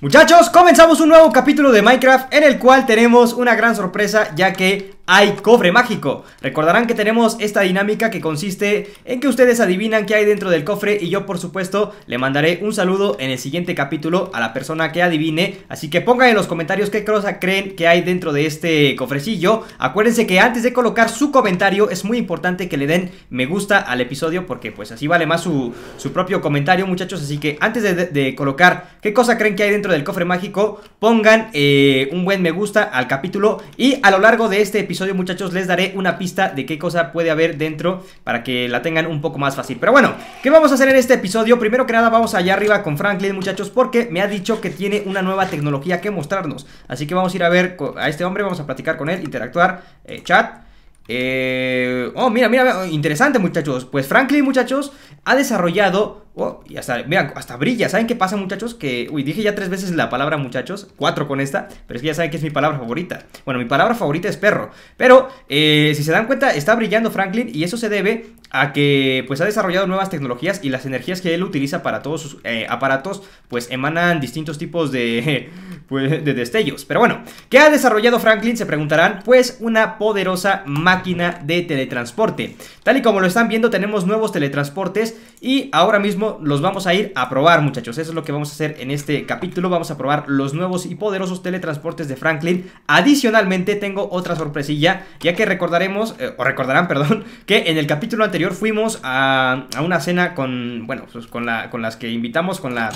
Muchachos, comenzamos un nuevo capítulo de Minecraft en el cual tenemos una gran sorpresa ya que hay cofre mágico. Recordarán que tenemos esta dinámica que consiste en que ustedes adivinan qué hay dentro del cofre y yo por supuesto le mandaré un saludo en el siguiente capítulo a la persona que adivine. Así que pongan en los comentarios qué cosa creen que hay dentro de este cofrecillo. Acuérdense que antes de colocar su comentario es muy importante que le den me gusta al episodio porque pues así vale más su, propio comentario muchachos. Así que antes de, colocar qué cosa creen que hay dentro del cofre mágico pongan eh, un buen me gusta al capítulo y a lo largo de este episodio muchachos, les daré una pista de qué cosa puede haber dentro para que la tengan un poco más fácil. Pero bueno, ¿qué vamos a hacer en este episodio? Primero que nada, vamos allá arriba con Franklin, muchachos, porque me ha dicho que tiene una nueva tecnología que mostrarnos. Así que vamos a ir a ver a este hombre, vamos a platicar con él, interactuar, eh, chat. Eh, oh, mira, mira, interesante muchachos. Pues Franklin, muchachos, ha desarrollado Oh, y hasta, vean, hasta brilla. ¿Saben qué pasa, muchachos? Que, uy, dije ya tres veces la palabra muchachos, cuatro con esta, pero es que ya saben que es mi palabra favorita. Bueno, mi palabra favorita es perro, pero eh, si se dan cuenta, está brillando Franklin y eso se debe a que, pues, ha desarrollado nuevas tecnologías y las energías que él utiliza para todos sus eh, aparatos, pues, emanan distintos tipos de, pues, de destellos. Pero bueno, ¿qué ha desarrollado Franklin? Se preguntarán, pues, una poderosa máquina de teletransporte. Tal y como lo están viendo, tenemos nuevos teletransportes y ahora mismo los vamos a ir a probar, muchachos. Eso es lo que vamos a hacer en este capítulo. Vamos a probar los nuevos y poderosos teletransportes de Franklin. Adicionalmente, tengo otra sorpresilla, ya que recordaremos, eh, o recordarán, perdón, que en el capítulo anterior fuimos a, a una cena con, bueno, pues con, la, con las que invitamos, con la,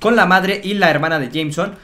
con la madre y la hermana de Jameson.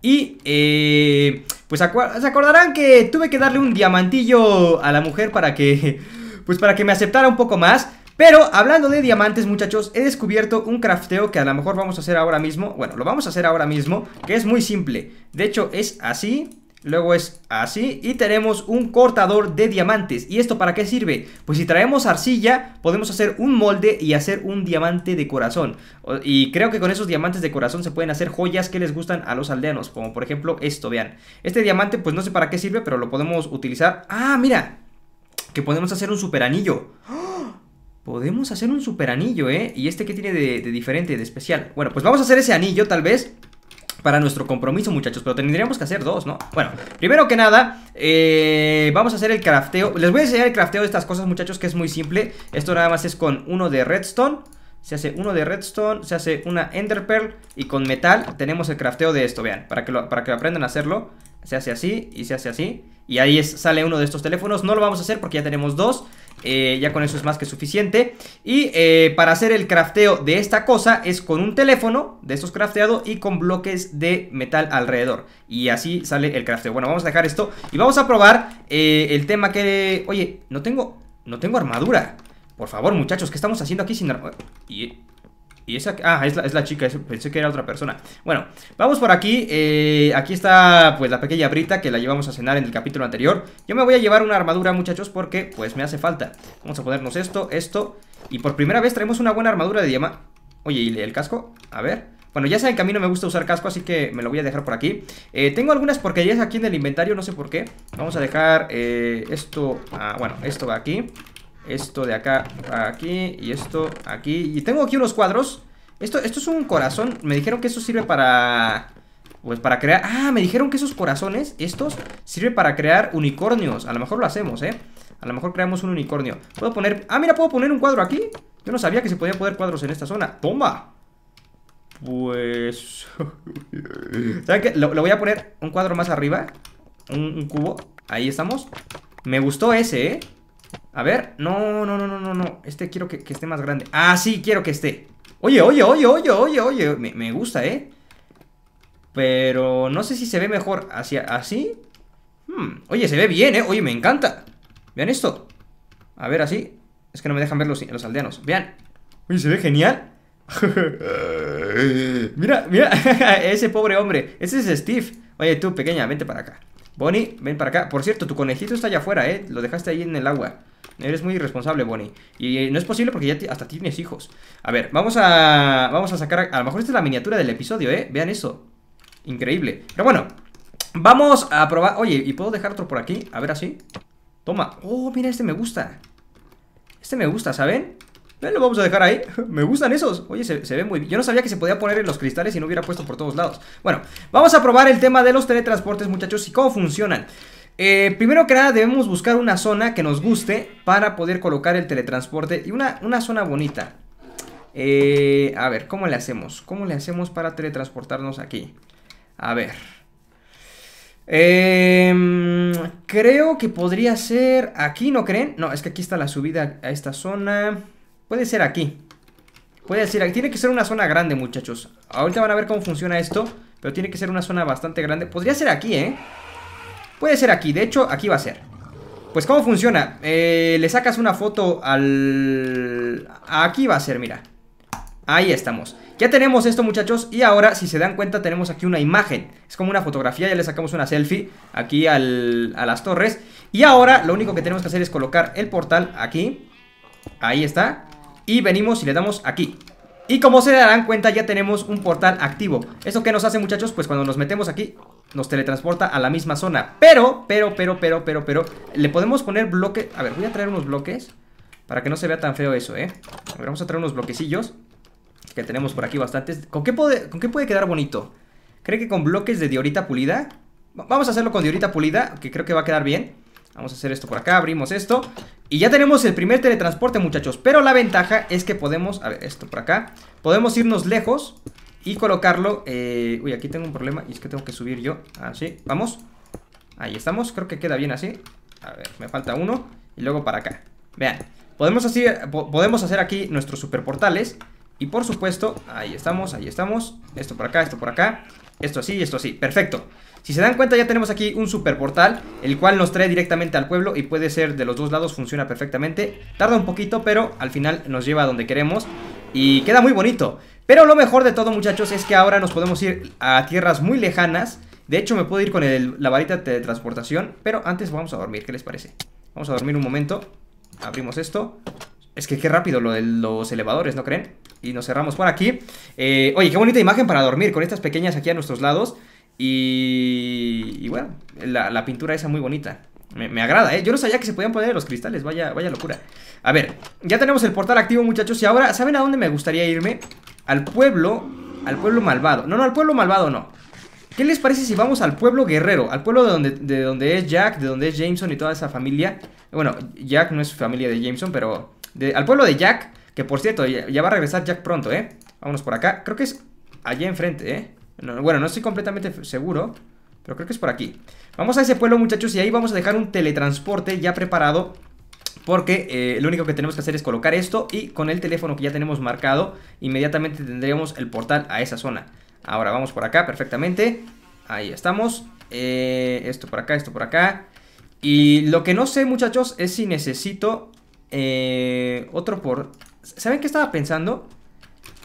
Y, eh, pues se acordarán que tuve que darle un diamantillo a la mujer para que, pues para que me aceptara un poco más. Pero hablando de diamantes, muchachos, he descubierto un crafteo que a lo mejor vamos a hacer ahora mismo. Bueno, lo vamos a hacer ahora mismo, que es muy simple. De hecho, es así. Luego es así y tenemos un cortador de diamantes. ¿Y esto para qué sirve? Pues si traemos arcilla podemos hacer un molde y hacer un diamante de corazón. Y creo que con esos diamantes de corazón se pueden hacer joyas que les gustan a los aldeanos. Como por ejemplo esto, vean. Este diamante pues no sé para qué sirve pero lo podemos utilizar. Ah, mira. Que podemos hacer un super anillo. ¡Oh! Podemos hacer un super anillo, ¿eh? ¿Y este qué tiene de, diferente, de especial? Bueno, pues vamos a hacer ese anillo, tal vez para nuestro compromiso, muchachos. Pero tendríamos que hacer dos, ¿no? Bueno, primero que nada, eh, vamos a hacer el crafteo. Les voy a enseñar el crafteo de estas cosas, muchachos, que es muy simple. Esto nada más es con uno de redstone. Se hace uno de redstone, se hace una enderpearl y con metal tenemos el crafteo de esto, vean, para que para que aprendan a hacerlo. Se hace así y se hace así. Y ahí sale uno de estos teléfonos. No lo vamos a hacer porque ya tenemos dos. Eh, ya con eso es más que suficiente. Y eh, para hacer el crafteo de esta cosa es con un teléfono de estos crafteado y con bloques de metal alrededor. Y así sale el crafteo. Bueno, vamos a dejar esto y vamos a probar eh, el tema que... Oye, no tengo, no tengo armadura. Por favor, muchachos, ¿qué estamos haciendo aquí sin armadura? Y... Y esa... Ah, es la, chica, pensé que era otra persona. Bueno, vamos por aquí. Eh, aquí está pues la pequeña Brita que la llevamos a cenar en el capítulo anterior. Yo me voy a llevar una armadura, muchachos, porque pues me hace falta. Vamos a ponernos esto, esto. Y por primera vez traemos una buena armadura de diamante. Oye, ¿y el casco? A ver... Bueno, ya saben que a mí no me gusta usar casco, así que me lo voy a dejar por aquí eh, Tengo algunas porquerías aquí en el inventario, no sé por qué Vamos a dejar eh, esto, ah, bueno, esto va aquí esto de acá aquí y esto aquí. Y tengo aquí unos cuadros. Esto, esto es un corazón. Me dijeron que eso sirve para... Pues para crear... Ah, me dijeron que esos corazones, estos, sirven para crear unicornios. A lo mejor lo hacemos, ¿eh? A lo mejor creamos un unicornio. Puedo poner... Ah, mira, puedo poner un cuadro aquí. Yo no sabía que se podía poner cuadros en esta zona. ¡Toma! Pues... ¿Saben qué? Lo, voy a poner un cuadro más arriba. Un, un cubo. Ahí estamos. Me gustó ese, ¿eh? A ver, no, no, no, no, no, no. Este quiero que, esté más grande. Ah, sí, quiero que esté. Oye, oye, oye, oye, oye, oye. Me, gusta, ¿eh? Pero no sé si se ve mejor así. Hmm, oye, se ve bien, ¿eh? Oye, me encanta. Vean esto. A ver, así. Es que no me dejan ver los aldeanos. Vean. Oye, se ve genial. mira, mira. Ese pobre hombre. Ese es Steve. Oye, tú, pequeña, vente para acá. Bonnie, ven para acá. Por cierto, tu conejito está allá afuera, ¿eh? Lo dejaste ahí en el agua. Eres muy irresponsable, Bonnie. Y eh, no es posible porque ya hasta tienes hijos. A ver, vamos a... Vamos a sacar... a lo mejor esta es la miniatura del episodio, ¿eh? Vean eso. Increíble. Pero bueno, vamos a probar... Oye, ¿y puedo dejar otro por aquí? A ver, así. Toma. Oh, mira, este me gusta. Este me gusta, ¿saben? lo vamos a dejar ahí. Me gustan esos. Oye, se, se ve muy bien. Yo no sabía que se podía poner en los cristales y no hubiera puesto por todos lados. Bueno, vamos a probar el tema de los teletransportes, muchachos, y cómo funcionan. Eh, primero que nada debemos buscar una zona que nos guste para poder colocar el teletransporte y una, zona bonita. Eh, a ver, ¿cómo le hacemos? ¿Cómo le hacemos para teletransportarnos aquí? A ver. Em, creo que podría ser... ¿Aquí no creen? No, es que aquí está la subida a esta zona... Puede ser aquí. Puede ser aquí. Tiene que ser una zona grande, muchachos. Ahorita van a ver cómo funciona esto. Pero tiene que ser una zona bastante grande. Podría ser aquí, ¿eh? Puede ser aquí. De hecho, aquí va a ser. Pues, ¿cómo funciona? Eh, le sacas una foto al... Aquí va a ser, mira. Ahí estamos. Ya tenemos esto, muchachos. Y ahora, si se dan cuenta, tenemos aquí una imagen. Es como una fotografía. Ya le sacamos una selfie aquí al... a las torres. Y ahora, lo único que tenemos que hacer es colocar el portal aquí. Ahí está y venimos y le damos aquí. Y como se darán cuenta ya tenemos un portal activo. ¿Eso qué nos hace muchachos? Pues cuando nos metemos aquí nos teletransporta a la misma zona. Pero, pero, pero, pero, pero, pero, le podemos poner bloques... A ver, voy a traer unos bloques para que no se vea tan feo eso, ¿eh? A ver, vamos a traer unos bloquecillos que tenemos por aquí bastantes. ¿Con qué puede, ¿con puede quedar bonito? ¿Cree que con bloques de diorita pulida? Vamos a hacerlo con diorita pulida, que creo que va a quedar bien. Vamos a hacer esto por acá, abrimos esto Y ya tenemos el primer teletransporte muchachos Pero la ventaja es que podemos, a ver, esto por acá Podemos irnos lejos y colocarlo eh, Uy, aquí tengo un problema y es que tengo que subir yo Así, ah, vamos Ahí estamos, creo que queda bien así A ver, me falta uno y luego para acá Vean, podemos, así, podemos hacer aquí nuestros superportales Y por supuesto, ahí estamos, ahí estamos Esto por acá, esto por acá esto así y esto así, perfecto Si se dan cuenta ya tenemos aquí un super portal El cual nos trae directamente al pueblo y puede ser de los dos lados, funciona perfectamente Tarda un poquito pero al final nos lleva a donde queremos Y queda muy bonito Pero lo mejor de todo muchachos es que ahora nos podemos ir a tierras muy lejanas De hecho me puedo ir con la varita de transportación Pero antes vamos a dormir, ¿qué les parece? Vamos a dormir un momento Abrimos esto es que qué rápido lo de los elevadores, ¿no creen? y nos cerramos por aquí. Eh, oye, qué bonita imagen para dormir con estas pequeñas aquí a nuestros lados. Y, y bueno, la, pintura esa muy bonita. Me, agrada, ¿eh? Yo no sabía que se podían poner los cristales, vaya, vaya locura. A ver, ya tenemos el portal activo, muchachos. Y ahora, ¿saben a dónde me gustaría irme? Al pueblo, al pueblo malvado. No, no, al pueblo malvado no. ¿Qué les parece si vamos al pueblo guerrero? Al pueblo de donde, de donde es Jack, de donde es Jameson y toda esa familia. Bueno, Jack no es familia de Jameson, pero... al pueblo de Jack que por cierto, ya, va a regresar Jack pronto, ¿eh? Vámonos por acá. Creo que es allá enfrente, ¿eh? bueno, no estoy completamente seguro. Pero creo que es por aquí. Vamos a ese pueblo, muchachos, y ahí vamos a dejar un teletransporte ya preparado. Porque eh, lo único que tenemos que hacer es colocar esto y con el teléfono que ya tenemos marcado, inmediatamente tendríamos el portal a esa zona. Ahora vamos por acá perfectamente. Ahí estamos. Eh, esto por acá, esto por acá. Y lo que no sé, muchachos, es si necesito eh, otro portal. ¿Saben qué estaba pensando?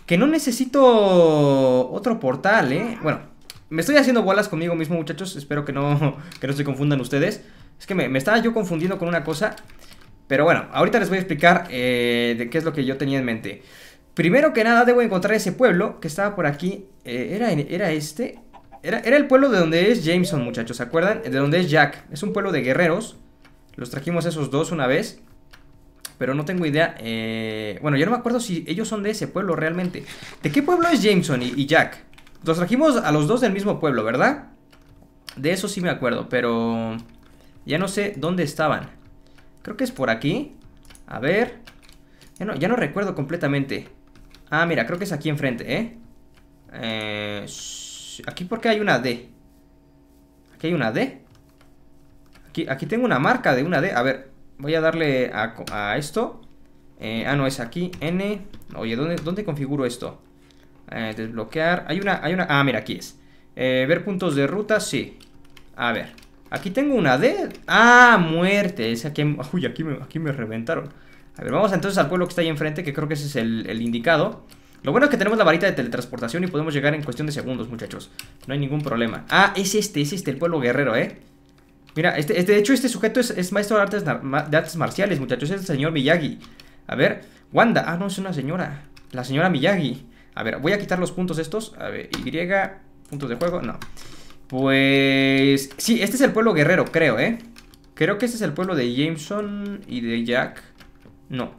Que no necesito otro portal, ¿eh? Bueno, me estoy haciendo bolas conmigo mismo, muchachos. Espero que no, que no se confundan ustedes. Es que me, estaba yo confundiendo con una cosa. Pero bueno, ahorita les voy a explicar eh, de qué es lo que yo tenía en mente. Primero que nada, debo encontrar ese pueblo que estaba por aquí. Eh, era, era este. Era, era, el pueblo de donde es Jameson, muchachos, ¿se acuerdan? De donde es Jack. Es un pueblo de guerreros. Los trajimos esos dos una vez pero no tengo idea. Eh, bueno, yo no me acuerdo si ellos son de ese pueblo realmente. ¿De qué pueblo es Jameson y, Jack? Los trajimos a los dos del mismo pueblo, ¿verdad? De eso sí me acuerdo, pero ya no sé dónde estaban. Creo que es por aquí. A ver. Ya no, recuerdo completamente. Ah, mira, creo que es aquí enfrente, ¿eh? eh aquí porque hay una D. Aquí hay una D. Aquí, aquí tengo una marca de una D. A ver, Voy a darle a, esto. Eh, ah, no, es aquí. N. Oye, ¿dónde, dónde configuro esto? Eh, desbloquear. Hay una, hay una. Ah, mira, aquí es. Eh, ver puntos de ruta, sí. A ver. Aquí tengo una D. Ah, muerte. Es aquí. Uy, aquí me, aquí me reventaron. A ver, vamos entonces al pueblo que está ahí enfrente, que creo que ese es el, el indicado. Lo bueno es que tenemos la varita de teletransportación y podemos llegar en cuestión de segundos, muchachos. No hay ningún problema. Ah, es este, es este, el pueblo guerrero, ¿eh? Mira, este, este, de hecho este sujeto es, maestro artes, de artes marciales, muchachos. Es el señor Miyagi. A ver, Wanda. Ah, no, es una señora. La señora Miyagi. A ver, voy a quitar los puntos estos. A ver, Y, puntos de juego, no. Pues... Sí, este es el pueblo guerrero, creo, ¿eh? Creo que este es el pueblo de Jameson y de Jack. No.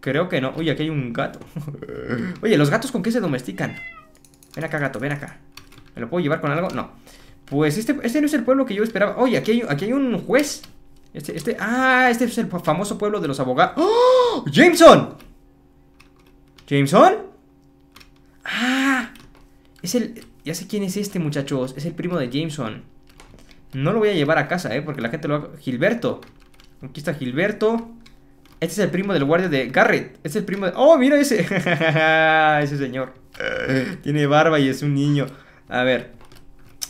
Creo que no. Uy, aquí hay un gato. Oye, ¿los gatos con qué se domestican? Ven acá, gato, ven acá. ¿Me lo puedo llevar con algo? No. Pues este, este, no es el pueblo que yo esperaba. Oye, aquí hay, aquí hay un juez. Este, este. Ah, este es el famoso pueblo de los abogados. ¡Oh! ¡Jameson! ¿Jameson? ¡Ah! Es el. Ya sé quién es este, muchachos. Es el primo de Jameson. No lo voy a llevar a casa, ¿eh? Porque la gente lo va... Gilberto. Aquí está Gilberto. Este es el primo del guardia de Garrett. es el primo de... ¡Oh, mira ese! ese señor. Eh. Tiene barba y es un niño. A ver.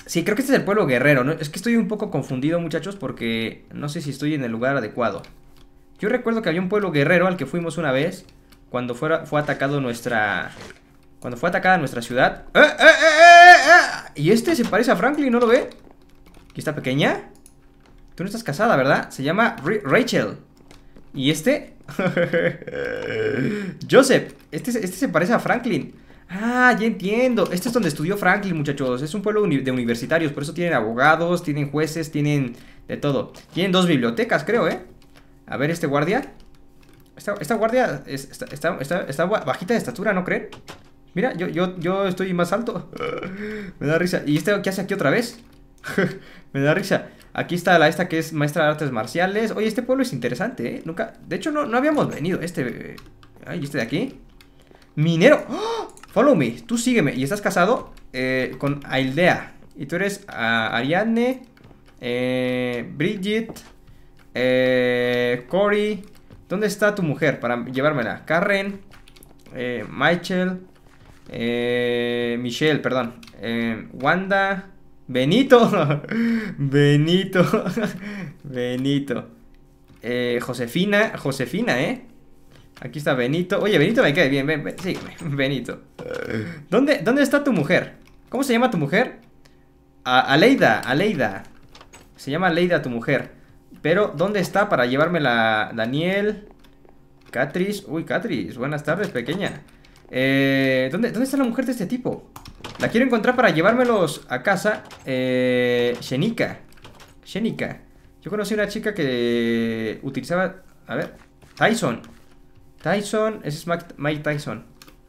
Sí, creo que este es el pueblo guerrero, ¿no? Es que estoy un poco confundido, muchachos, porque no sé si estoy en el lugar adecuado. Yo recuerdo que había un pueblo guerrero al que fuimos una vez cuando fue atacado nuestra... Cuando fue atacada nuestra ciudad. ¡Eh, eh, eh, y este se parece a Franklin, ¿no lo ve? Aquí está pequeña. Tú no estás casada, ¿verdad? Se llama Rachel. Y este... Joseph. Este, este se parece a Franklin. Ah, ya entiendo. Este es donde estudió Franklin, muchachos. Es un pueblo de universitarios, por eso tienen abogados, tienen jueces, tienen de todo. Tienen dos bibliotecas, creo, ¿eh? A ver, este guardia. Esta, guardia está, bajita de estatura, ¿no creen? Mira, yo, estoy más alto. Me da risa. ¿Y este qué hace aquí otra vez? Me da risa. Aquí está la esta que es maestra de artes marciales. Oye, este pueblo es interesante, ¿eh? Nunca... De hecho, no, no habíamos venido. Este... Eh, ay, este de aquí? Minero. ¡Oh! Follow me, tú sígueme. Y estás casado eh, con Aildea. Y tú eres ah, Ariadne, eh, Bridget, eh, Cory. ¿Dónde está tu mujer para llevármela? Karen, Michael, Michelle, perdón. Wanda, Benito. Benito. Benito. Josefina, Josefina, ¿eh? Aquí está Benito. Oye, Benito me cae bien. Ven, ven, sí, Benito. ¿Dónde, ¿Dónde está tu mujer? ¿Cómo se llama tu mujer? Aleida, Aleida. Se llama Aleida tu mujer. Pero, ¿dónde está para llevármela Daniel? Catriz Uy, Catriz Buenas tardes, pequeña. Eh, ¿dónde, está la mujer de este tipo? La quiero encontrar para llevármelos a casa. Eh, Shenika. Shenika. Yo conocí una chica que utilizaba... A ver. Tyson. Tyson, ese es Mike Tyson.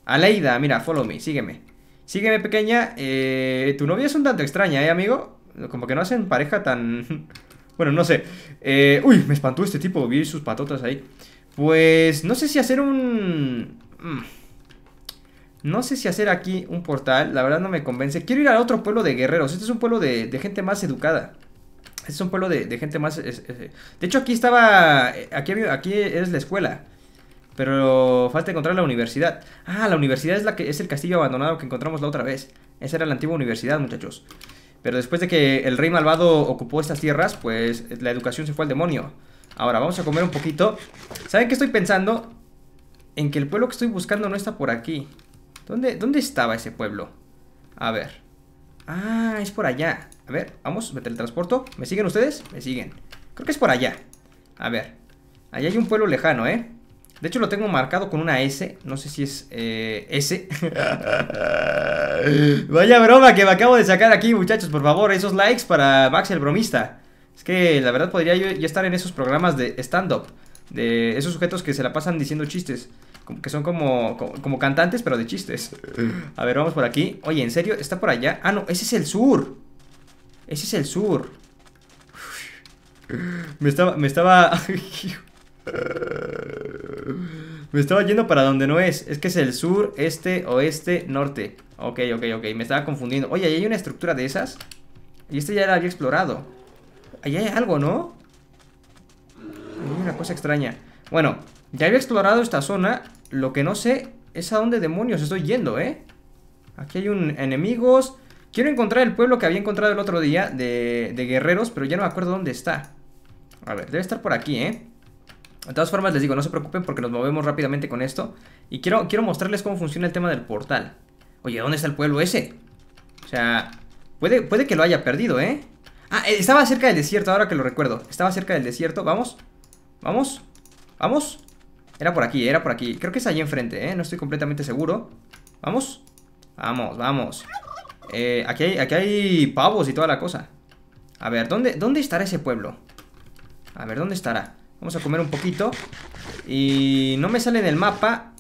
Aleida, mira, follow me, sígueme. Sígueme, pequeña. Eh, tu novia es un tanto extraña, ¿eh, amigo? Como que no hacen pareja tan... bueno, no sé. Eh, uy, me espantó este tipo, vi sus patotas ahí. Pues no sé si hacer un... Mm, no sé si hacer aquí un portal, la verdad no me convence. Quiero ir a otro pueblo de guerreros. Este es un pueblo de, gente más educada. Este es un pueblo de, gente más... Eh, de hecho, aquí estaba... Eh, aquí, aquí es la escuela. Pero falta encontrar la universidad. Ah, la universidad es, la que, es el castillo abandonado que encontramos la otra vez. Esa era la antigua universidad, muchachos. Pero después de que el rey malvado ocupó estas tierras, pues la educación se fue al demonio. Ahora, vamos a comer un poquito. ¿Saben qué estoy pensando? En que el pueblo que estoy buscando no está por aquí. ¿Dónde, dónde estaba ese pueblo? A ver. Ah, es por allá. A ver, vamos, el transporte ¿Me siguen ustedes? Me siguen. Creo que es por allá. A ver. Allá hay un pueblo lejano, ¿eh? De hecho, lo tengo marcado con una S. No sé si es eh, S. Vaya broma que me acabo de sacar aquí, muchachos. Por favor, esos likes para Max el bromista. Es que la verdad podría yo ya estar en esos programas de stand-up. De esos sujetos que se la pasan diciendo chistes. Que son como, como, cantantes, pero de chistes. A ver, vamos por aquí. Oye, ¿en serio? ¿Está por allá? Ah, no, ese es el sur. Ese es el sur. estaba, me estaba Me estaba yendo para donde no es. Es que es el sur, este, oeste, norte. Ok, ok, ok. Me estaba confundiendo. Oye, ahí hay una estructura de esas. Y este ya la había explorado. Ahí hay algo, ¿no? Hay una cosa extraña. Bueno, ya había explorado esta zona. Lo que no sé es a dónde demonios estoy yendo, ¿eh? Aquí hay un enemigos. Quiero encontrar el pueblo que había encontrado el otro día de, de guerreros, pero ya no me acuerdo dónde está. A ver, debe estar por aquí, ¿eh? De todas formas, les digo, no se preocupen porque nos movemos rápidamente con esto. Y quiero, quiero mostrarles cómo funciona el tema del portal. Oye, ¿dónde está el pueblo ese? O sea, puede, puede que lo haya perdido, ¿eh? Ah, eh, estaba cerca del desierto, ahora que lo recuerdo. Estaba cerca del desierto, vamos. Vamos. Vamos. Era por aquí, era por aquí. Creo que es allí enfrente, ¿eh? No estoy completamente seguro. Vamos. Vamos, vamos. Eh, aquí, hay, aquí hay pavos y toda la cosa. A ver, ¿dónde, ¿dónde estará ese pueblo? A ver, ¿dónde estará? Vamos a comer un poquito. Y no me sale en el mapa.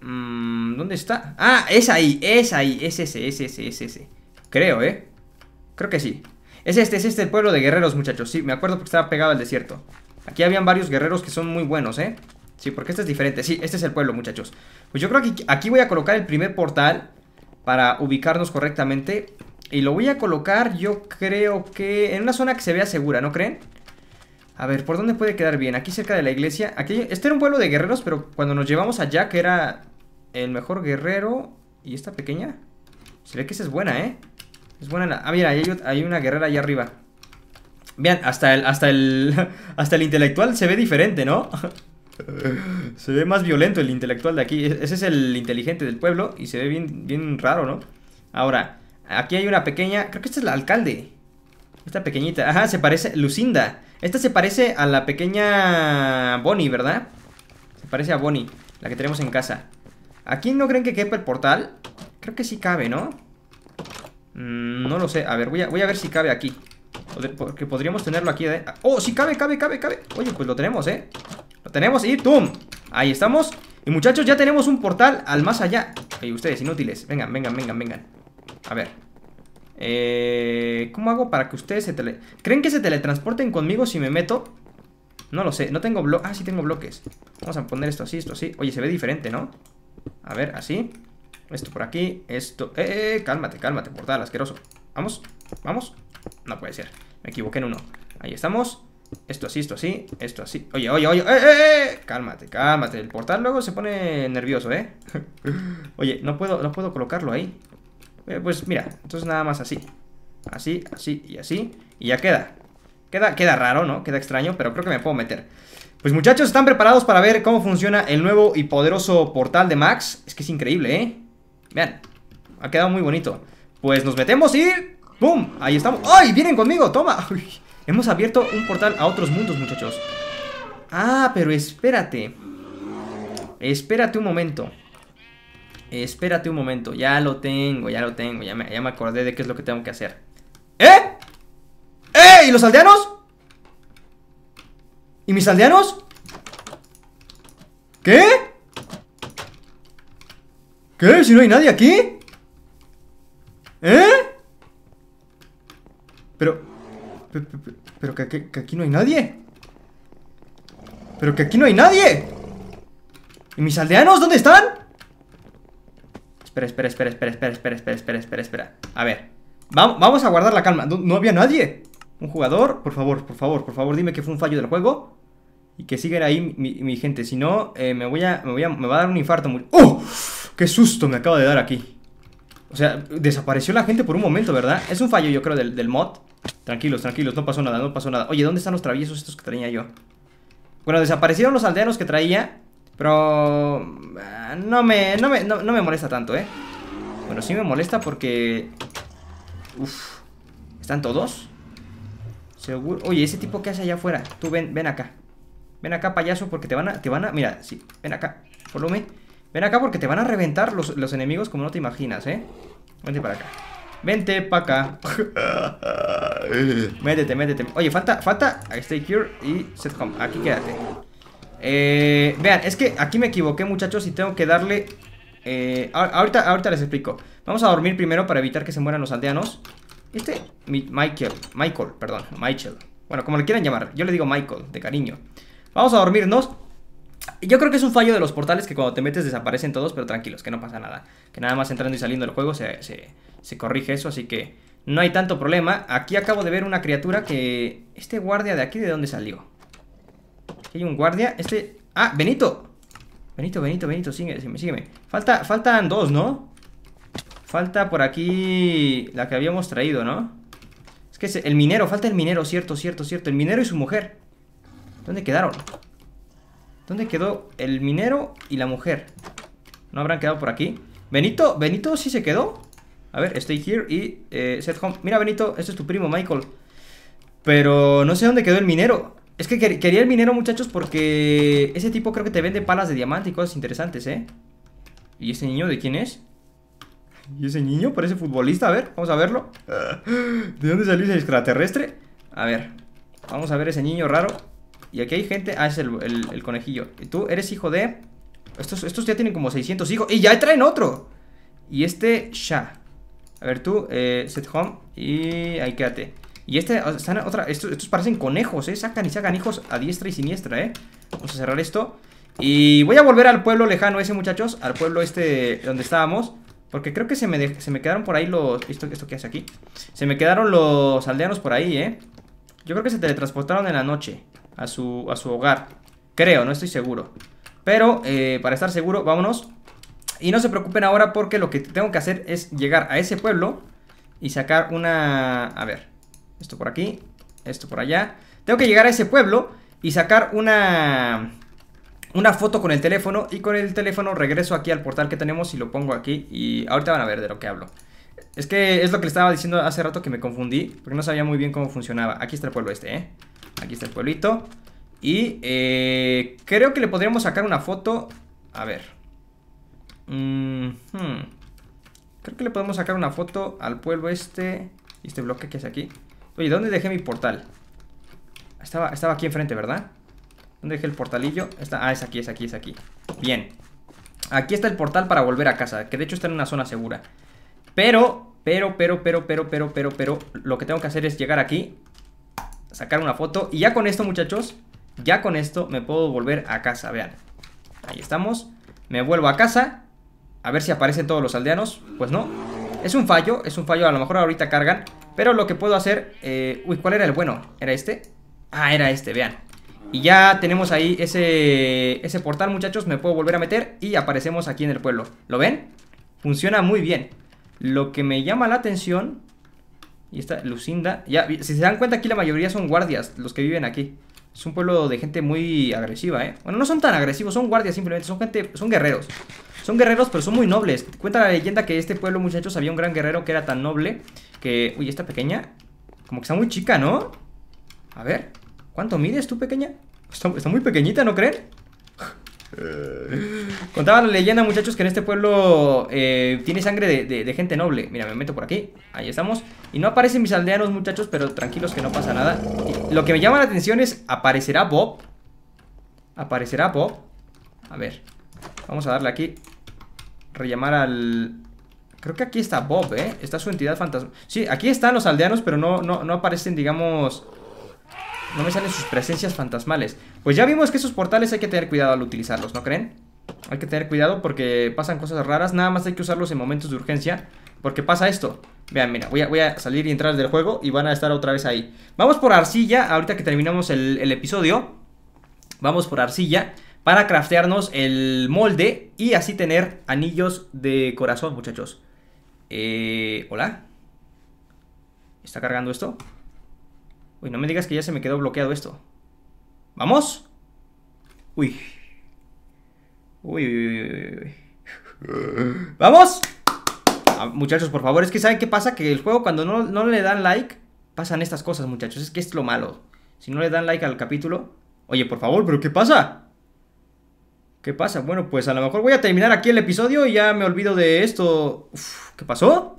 Mm, ¿Dónde está? Ah, es ahí, es ahí. Es ese, es ese, es ese. Creo, ¿eh? Creo que sí. Es este, es este el pueblo de guerreros, muchachos. Sí, me acuerdo porque estaba pegado al desierto. Aquí habían varios guerreros que son muy buenos, ¿eh? Sí, porque este es diferente. Sí, este es el pueblo, muchachos. Pues yo creo que aquí voy a colocar el primer portal para ubicarnos correctamente. Y lo voy a colocar, yo creo que en una zona que se vea segura, ¿no creen? A ver, ¿por dónde puede quedar bien? Aquí cerca de la iglesia. Aquí, este era un pueblo de guerreros, pero cuando nos llevamos allá Que era el mejor guerrero. ¿Y esta pequeña? Se ve que esa es buena, ¿eh? Es buena la... Ah, mira, hay, una guerrera allá arriba. Vean, hasta el, hasta el, hasta el intelectual se ve diferente, ¿no? se ve más violento el intelectual de aquí. E, ese es el inteligente del pueblo y se ve bien, bien raro, ¿no? Ahora, aquí hay una pequeña... Creo que esta es la alcalde. Esta pequeñita. Ajá, se parece... Lucinda. Esta se parece a la pequeña Bonnie, ¿verdad? Se parece a Bonnie, la que tenemos en casa. ¿Aquí no creen que quepa el portal? Creo que sí cabe, ¿no? Mm, no lo sé. A ver, voy a, ver si cabe aquí. Porque podríamos tenerlo aquí. ¿eh? ¡Oh, sí cabe, cabe, cabe, cabe! Oye, pues lo tenemos, ¿eh? Lo tenemos y ¡tum! Ahí estamos. Y muchachos, ya tenemos un portal al más allá. Y ustedes, inútiles. Vengan, vengan, vengan, vengan. A ver, eh, ¿Cómo hago para que ustedes se ¿Creen que se teletransporten conmigo si me meto? No lo sé, no tengo bloques. Ah, sí tengo bloques. Vamos a poner esto así, esto así. Oye, se ve diferente, ¿no? A ver, así. Esto por aquí, esto... Eh, eh, eh, cálmate, cálmate, portal asqueroso. Vamos, vamos. No puede ser. Me equivoqué en uno. Ahí estamos. Esto así, esto así, esto así. Oye, oye, oye, eh, eh, eh. Cálmate, cálmate. El portal luego se pone nervioso, ¿eh? oye, no puedo, no puedo colocarlo ahí. Eh, pues mira, entonces nada más así. Así, así y así. Y ya queda. Queda, queda raro, ¿no? Queda extraño, pero creo que me puedo meter. Pues muchachos, ¿están preparados para ver cómo funciona el nuevo y poderoso portal de Max? Es que es increíble, ¿eh? Vean, ha quedado muy bonito. Pues nos metemos y... ¡Pum! Ahí estamos. ¡Ay! ¡Vienen conmigo! ¡Toma! hemos abierto un portal a otros mundos, muchachos. Ah, pero espérate. Espérate un momento espérate un momento, ya lo tengo, ya lo tengo, ya me, ya me acordé de qué es lo que tengo que hacer. ¿Eh? ¿Eh? ¿Y los aldeanos? ¿Y mis aldeanos? ¿Qué? ¿Qué? ¿Si no hay nadie aquí? ¿Eh? Pero... Pero, que, aquí no hay nadie Pero que aquí no hay nadie ¿Y mis aldeanos? ¿Dónde están? Espera, espera, espera, espera, espera, espera, espera, espera, espera, A ver. Vamos a guardar la calma. No, había nadie. Un jugador. Por favor, por favor, por favor, dime que fue un fallo del juego. Y que sigan ahí mi, gente. Si no, eh, me, voy a, me voy a. Me va a dar un infarto muy. ¡Oh! ¡Qué susto me acaba de dar aquí! O sea, desapareció la gente por un momento, ¿verdad? Es un fallo, yo creo, del, del mod. Tranquilos, tranquilos, no pasó nada, no pasó nada. Oye, ¿dónde están los traviesos estos que traía yo? Bueno, desaparecieron los aldeanos que traía pero... Eh, no me, no me, molesta tanto, ¿eh? Bueno, sí me molesta porque... Uf. ¿Están todos? Seguro... Oye, ese tipo que hace allá afuera. Tú ven, ven acá. Ven acá, payaso, porque te van a... Te van a... Mira, sí. Ven acá. Volumen. Ven acá porque te van a reventar los, los enemigos como no te imaginas, ¿eh? Vente para acá. Vente para acá. métete, métete. Oye, falta, falta. Stay Cure y Set Home. Aquí quédate. Eh, vean, es que aquí me equivoqué, muchachos, y tengo que darle... Eh, ahorita, ahorita les explico. Vamos a dormir primero para evitar que se mueran los aldeanos. Este, Michael, Michael, perdón, Michael. Bueno, como le quieran llamar, yo le digo Michael, de cariño. Vamos a dormirnos. Yo creo que es un fallo de los portales que cuando te metes desaparecen todos, pero tranquilos, que no pasa nada. Que nada más entrando y saliendo del juego se, se corrige eso, así que no hay tanto problema. Aquí acabo de ver una criatura que... Este guardia de aquí, ¿de dónde salió? Aquí hay un guardia. Este... ¡Ah! ¡Benito! Benito, Benito, Benito, sígueme, sígueme, Falta, faltan dos, ¿no? Falta por aquí la que habíamos traído, ¿no? Es que el minero, falta el minero, cierto, cierto, cierto. El minero y su mujer. ¿Dónde quedaron? ¿Dónde quedó el minero y la mujer? ¿No habrán quedado por aquí? Benito, Benito sí se quedó. A ver, stay here y eh, set home. Mira, Benito, este es tu primo, Michael. Pero no sé dónde quedó el minero. Es que quería el minero, muchachos, porque ese tipo creo que te vende palas de diamante y cosas interesantes, ¿eh? ¿Y ese niño de quién es? ¿Y ese niño? Parece futbolista, a ver, vamos a verlo ¿De dónde salió ese extraterrestre? A ver, vamos a ver ese niño raro Y aquí hay gente, ah, es el, conejillo ¿Y tú eres hijo de... Estos, estos ya tienen como 600 hijos ¡Y ya traen otro! Y este, ya A ver tú, eh, set home Y ahí quédate y este, están otra, estos, parecen conejos, ¿eh? Sacan y sacan hijos a diestra y siniestra, ¿eh? Vamos a cerrar esto. Y voy a volver al pueblo lejano ese, muchachos. Al pueblo este donde estábamos. Porque creo que se me, quedaron por ahí los... ¿Esto, ¿Esto qué hace aquí? Se me quedaron los aldeanos por ahí, ¿eh? Yo creo que se teletransportaron en la noche a su, a su hogar. Creo, no estoy seguro. Pero, eh, para estar seguro, vámonos. Y no se preocupen ahora porque lo que tengo que hacer es llegar a ese pueblo y sacar una... A ver, esto por aquí, esto por allá. Tengo que llegar a ese pueblo y sacar una, una foto con el teléfono. Y con el teléfono regreso aquí al portal que tenemos y lo pongo aquí. Y ahorita van a ver de lo que hablo. Es que es lo que le estaba diciendo hace rato que me confundí. Porque no sabía muy bien cómo funcionaba. Aquí está el pueblo este, ¿eh? Aquí está el pueblito. Y eh, creo que le podríamos sacar una foto. A ver. Mm, hmm. Creo que le podemos sacar una foto al pueblo este. Y este bloque que es aquí. Oye, ¿dónde dejé mi portal? Estaba, estaba aquí enfrente, ¿verdad? ¿Dónde dejé el portalillo? Está, ah, es aquí, es aquí, es aquí Bien Aquí está el portal para volver a casa Que de hecho está en una zona segura Pero, pero, pero, pero, pero, pero, pero, pero Lo que tengo que hacer es llegar aquí Sacar una foto Y ya con esto, muchachos Ya con esto me puedo volver a casa, vean Ahí estamos Me vuelvo a casa A ver si aparecen todos los aldeanos Pues no Es un fallo, es un fallo A lo mejor ahorita cargan pero lo que puedo hacer... Eh, uy, ¿cuál era el bueno? ¿Era este? Ah, era este, vean. Y ya tenemos ahí ese, ese portal, muchachos. Me puedo volver a meter y aparecemos aquí en el pueblo. ¿Lo ven? Funciona muy bien. Lo que me llama la atención... Y esta Lucinda... Ya, si se dan cuenta aquí la mayoría son guardias, los que viven aquí. Es un pueblo de gente muy agresiva, ¿eh? Bueno, no son tan agresivos, son guardias simplemente, son gente, son guerreros. Son guerreros, pero son muy nobles. Cuenta la leyenda que este pueblo, muchachos, había un gran guerrero que era tan noble que... Uy, esta pequeña. Como que está muy chica, ¿no? A ver. ¿Cuánto mides tú, pequeña? Está, muy pequeñita, ¿no creen? Eh. Contaba la leyenda, muchachos, que en este pueblo eh, tiene sangre de, gente noble. Mira, me meto por aquí. Ahí estamos. Y no aparecen mis aldeanos, muchachos, pero tranquilos que no pasa nada. lo que me llama la atención es, ¿aparecerá Bob? ¿Aparecerá Bob? A ver, vamos a darle aquí. Rellamar al... Creo que aquí está Bob, ¿eh? Está su entidad fantasma. Sí, aquí están los aldeanos, pero no, no, no aparecen, digamos... No me salen sus presencias fantasmales. Pues ya vimos que esos portales hay que tener cuidado al utilizarlos, ¿no creen? Hay que tener cuidado porque pasan cosas raras. Nada más hay que usarlos en momentos de urgencia. Porque pasa esto. Vean, mira, voy a, salir y entrar del juego y van a estar otra vez ahí. Vamos por arcilla, ahorita que terminamos el, el episodio. Vamos por arcilla para craftearnos el molde y así tener anillos de corazón, muchachos. Eh, ¿Hola? ¿Está cargando esto? Uy, no me digas que ya se me quedó bloqueado esto. ¡Vamos! Uy. Uy, uy, uy, uy, ¡Vamos! Ah, muchachos, por favor, es que ¿saben qué pasa? Que el juego cuando no, no le dan like, pasan estas cosas, muchachos. Es que es lo malo. Si no le dan like al capítulo... Oye, por favor, ¿pero qué pasa? ¿Qué pasa? Bueno, pues a lo mejor voy a terminar aquí el episodio y ya me olvido de esto. ¿Qué pasó?